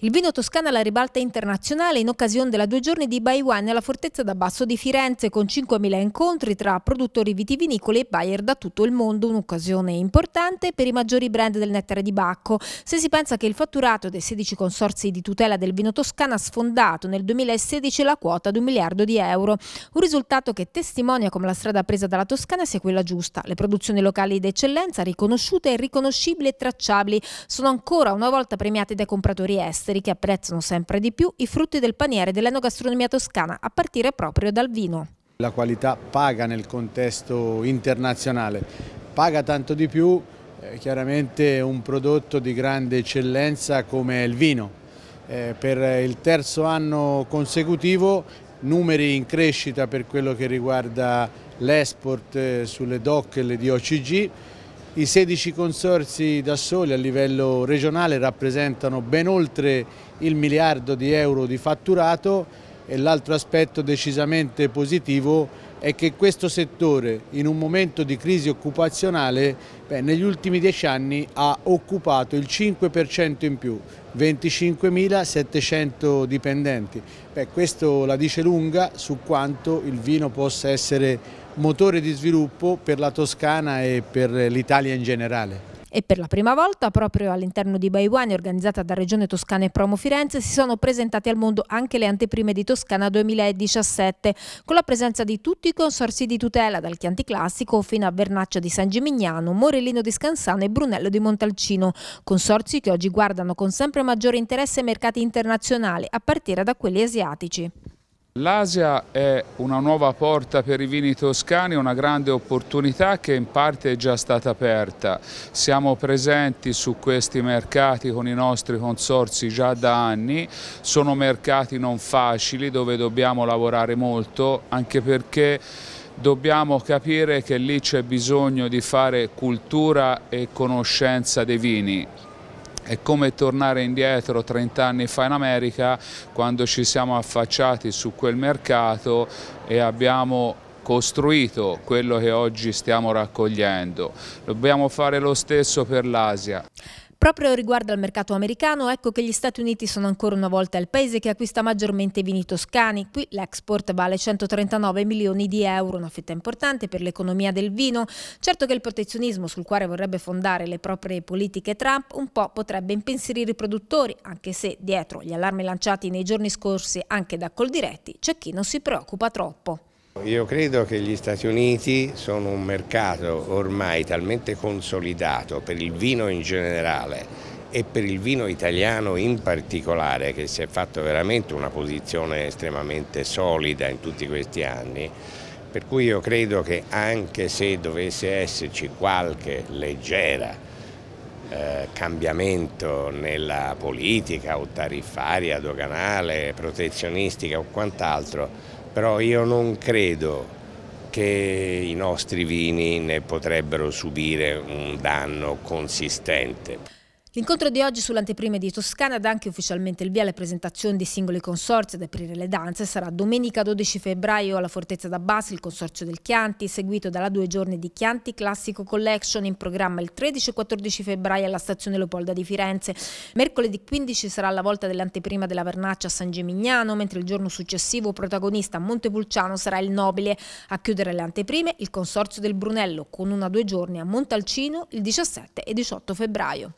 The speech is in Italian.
Il vino toscano alla ribalta internazionale in occasione della due giorni di Baiwan alla Fortezza d'Abbasso di Firenze con 5.000 incontri tra produttori vitivinicoli e buyer da tutto il mondo, un'occasione importante per i maggiori brand del nettare di Bacco. Se si pensa che il fatturato dei 16 consorsi di tutela del vino toscano ha sfondato nel 2016 la quota di un miliardo di euro, un risultato che testimonia come la strada presa dalla Toscana sia quella giusta. Le produzioni locali d'eccellenza riconosciute, riconoscibili e tracciabili sono ancora una volta premiate dai compratori esteri esteri che apprezzano sempre di più i frutti del paniere dell'enogastronomia toscana, a partire proprio dal vino. La qualità paga nel contesto internazionale, paga tanto di più eh, chiaramente un prodotto di grande eccellenza come il vino. Eh, per il terzo anno consecutivo numeri in crescita per quello che riguarda l'esport eh, sulle DOC e le DOCG i 16 consorsi da soli a livello regionale rappresentano ben oltre il miliardo di euro di fatturato e l'altro aspetto decisamente positivo è che questo settore in un momento di crisi occupazionale beh, negli ultimi dieci anni ha occupato il 5% in più, 25.700 dipendenti. Beh, questo la dice lunga su quanto il vino possa essere motore di sviluppo per la Toscana e per l'Italia in generale e per la prima volta proprio all'interno di Baiuani organizzata da Regione Toscana e Promo Firenze si sono presentate al mondo anche le anteprime di Toscana 2017 con la presenza di tutti i consorsi di tutela dal Chianti Classico fino a Vernaccia di San Gimignano, Morellino di Scansano e Brunello di Montalcino, consorsi che oggi guardano con sempre maggiore interesse ai mercati internazionali a partire da quelli asiatici. L'Asia è una nuova porta per i vini toscani, una grande opportunità che in parte è già stata aperta. Siamo presenti su questi mercati con i nostri consorzi già da anni, sono mercati non facili dove dobbiamo lavorare molto anche perché dobbiamo capire che lì c'è bisogno di fare cultura e conoscenza dei vini. È come tornare indietro 30 anni fa in America quando ci siamo affacciati su quel mercato e abbiamo costruito quello che oggi stiamo raccogliendo. Dobbiamo fare lo stesso per l'Asia. Proprio riguardo al mercato americano, ecco che gli Stati Uniti sono ancora una volta il paese che acquista maggiormente vini toscani. Qui l'export vale 139 milioni di euro, una fetta importante per l'economia del vino. Certo che il protezionismo sul quale vorrebbe fondare le proprie politiche Trump un po' potrebbe impensierire i produttori, anche se dietro gli allarmi lanciati nei giorni scorsi anche da Coldiretti c'è chi non si preoccupa troppo. Io credo che gli Stati Uniti sono un mercato ormai talmente consolidato per il vino in generale e per il vino italiano in particolare che si è fatto veramente una posizione estremamente solida in tutti questi anni per cui io credo che anche se dovesse esserci qualche leggera eh, cambiamento nella politica o tariffaria, doganale, protezionistica o quant'altro, però io non credo che i nostri vini ne potrebbero subire un danno consistente. L'incontro di oggi sull'anteprima di Toscana dà anche ufficialmente il via alle presentazioni dei singoli consorzi ad aprire le danze. Sarà domenica 12 febbraio alla Fortezza da Basri il consorzio del Chianti, seguito dalla due giorni di Chianti Classico Collection in programma il 13 e 14 febbraio alla stazione Leopolda di Firenze. Mercoledì 15 sarà la volta dell'anteprima della Vernaccia a San Gemignano, mentre il giorno successivo protagonista a Montepulciano sarà il Nobile. A chiudere le anteprime il consorzio del Brunello con una due giorni a Montalcino il 17 e 18 febbraio.